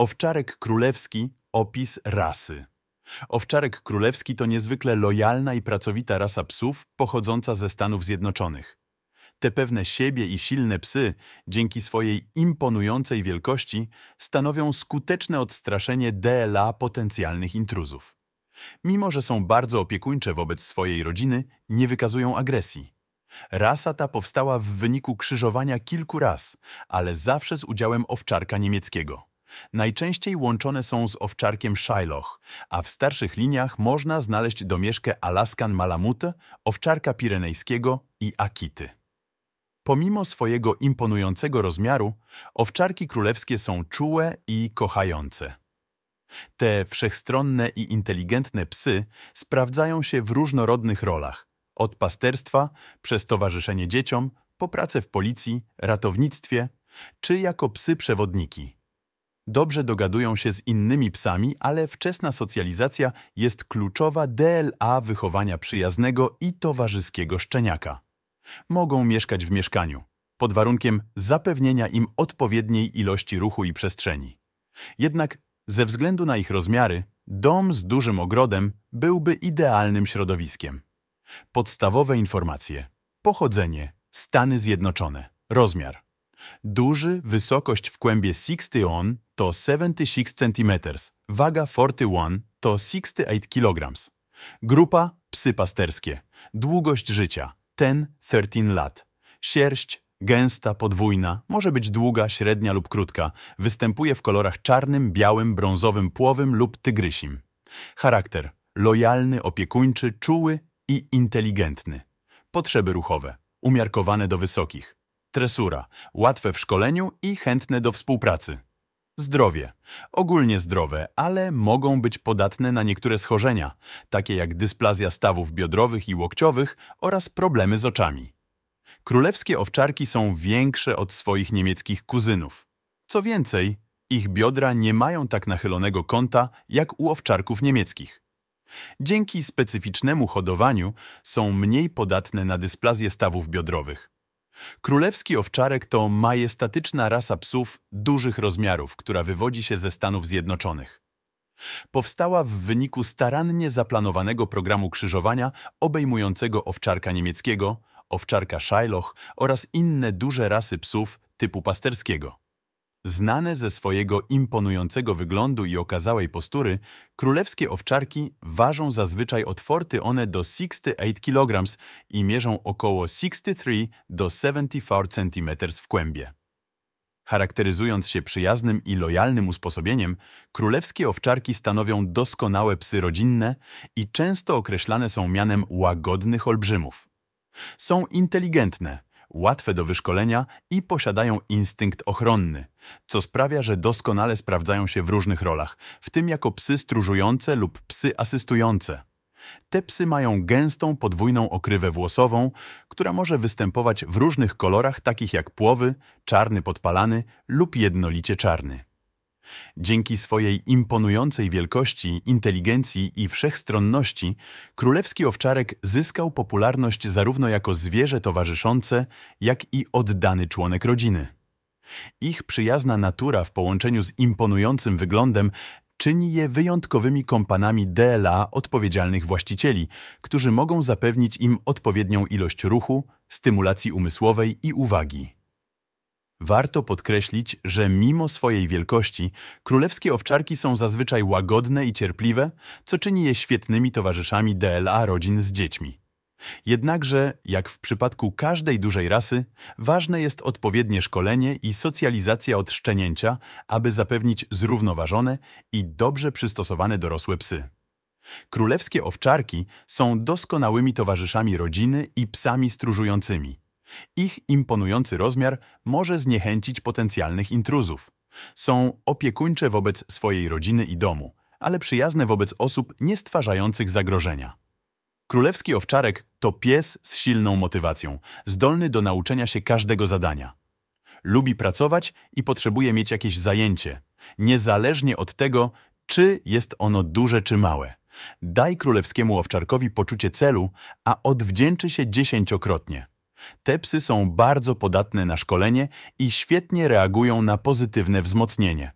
Owczarek królewski opis rasy. Owczarek królewski to niezwykle lojalna i pracowita rasa psów pochodząca ze Stanów Zjednoczonych. Te pewne siebie i silne psy, dzięki swojej imponującej wielkości, stanowią skuteczne odstraszenie DLA potencjalnych intruzów. Mimo, że są bardzo opiekuńcze wobec swojej rodziny, nie wykazują agresji. Rasa ta powstała w wyniku krzyżowania kilku ras, ale zawsze z udziałem owczarka niemieckiego. Najczęściej łączone są z owczarkiem Shiloh, a w starszych liniach można znaleźć domieszkę Alaskan Malamute, owczarka pirenejskiego i Akity. Pomimo swojego imponującego rozmiaru, owczarki królewskie są czułe i kochające. Te wszechstronne i inteligentne psy sprawdzają się w różnorodnych rolach, od pasterstwa, przez towarzyszenie dzieciom, po pracę w policji, ratownictwie, czy jako psy przewodniki. Dobrze dogadują się z innymi psami, ale wczesna socjalizacja jest kluczowa DLA wychowania przyjaznego i towarzyskiego szczeniaka. Mogą mieszkać w mieszkaniu, pod warunkiem zapewnienia im odpowiedniej ilości ruchu i przestrzeni. Jednak ze względu na ich rozmiary, dom z dużym ogrodem byłby idealnym środowiskiem. Podstawowe informacje. Pochodzenie. Stany Zjednoczone. Rozmiar. Duży, wysokość w kłębie Sixty On to 76 cm, waga 41 to 68 kg. Grupa psy pasterskie, długość życia 10-13 lat. Sierść gęsta, podwójna, może być długa, średnia lub krótka. Występuje w kolorach czarnym, białym, brązowym, płowym lub tygrysim. Charakter lojalny, opiekuńczy, czuły i inteligentny. Potrzeby ruchowe umiarkowane do wysokich. Tresura łatwe w szkoleniu i chętne do współpracy. Zdrowie. Ogólnie zdrowe, ale mogą być podatne na niektóre schorzenia, takie jak dysplazja stawów biodrowych i łokciowych oraz problemy z oczami. Królewskie owczarki są większe od swoich niemieckich kuzynów. Co więcej, ich biodra nie mają tak nachylonego kąta jak u owczarków niemieckich. Dzięki specyficznemu hodowaniu są mniej podatne na dysplazję stawów biodrowych. Królewski owczarek to majestatyczna rasa psów dużych rozmiarów, która wywodzi się ze Stanów Zjednoczonych. Powstała w wyniku starannie zaplanowanego programu krzyżowania obejmującego owczarka niemieckiego, owczarka Shyloch oraz inne duże rasy psów typu pasterskiego. Znane ze swojego imponującego wyglądu i okazałej postury, królewskie owczarki ważą zazwyczaj otworty one do 68 kg i mierzą około 63 do 74 cm w kłębie. Charakteryzując się przyjaznym i lojalnym usposobieniem, królewskie owczarki stanowią doskonałe psy rodzinne i często określane są mianem łagodnych olbrzymów. Są inteligentne, łatwe do wyszkolenia i posiadają instynkt ochronny, co sprawia, że doskonale sprawdzają się w różnych rolach, w tym jako psy stróżujące lub psy asystujące. Te psy mają gęstą, podwójną okrywę włosową, która może występować w różnych kolorach, takich jak płowy, czarny podpalany lub jednolicie czarny. Dzięki swojej imponującej wielkości, inteligencji i wszechstronności, królewski owczarek zyskał popularność zarówno jako zwierzę towarzyszące, jak i oddany członek rodziny. Ich przyjazna natura w połączeniu z imponującym wyglądem czyni je wyjątkowymi kompanami DLA odpowiedzialnych właścicieli, którzy mogą zapewnić im odpowiednią ilość ruchu, stymulacji umysłowej i uwagi. Warto podkreślić, że mimo swojej wielkości, królewskie owczarki są zazwyczaj łagodne i cierpliwe, co czyni je świetnymi towarzyszami DLA rodzin z dziećmi. Jednakże, jak w przypadku każdej dużej rasy, ważne jest odpowiednie szkolenie i socjalizacja od szczenięcia, aby zapewnić zrównoważone i dobrze przystosowane dorosłe psy. Królewskie owczarki są doskonałymi towarzyszami rodziny i psami stróżującymi. Ich imponujący rozmiar może zniechęcić potencjalnych intruzów. Są opiekuńcze wobec swojej rodziny i domu, ale przyjazne wobec osób nie stwarzających zagrożenia. Królewski owczarek to pies z silną motywacją, zdolny do nauczenia się każdego zadania. Lubi pracować i potrzebuje mieć jakieś zajęcie, niezależnie od tego, czy jest ono duże czy małe. Daj królewskiemu owczarkowi poczucie celu, a odwdzięczy się dziesięciokrotnie. Te psy są bardzo podatne na szkolenie i świetnie reagują na pozytywne wzmocnienie.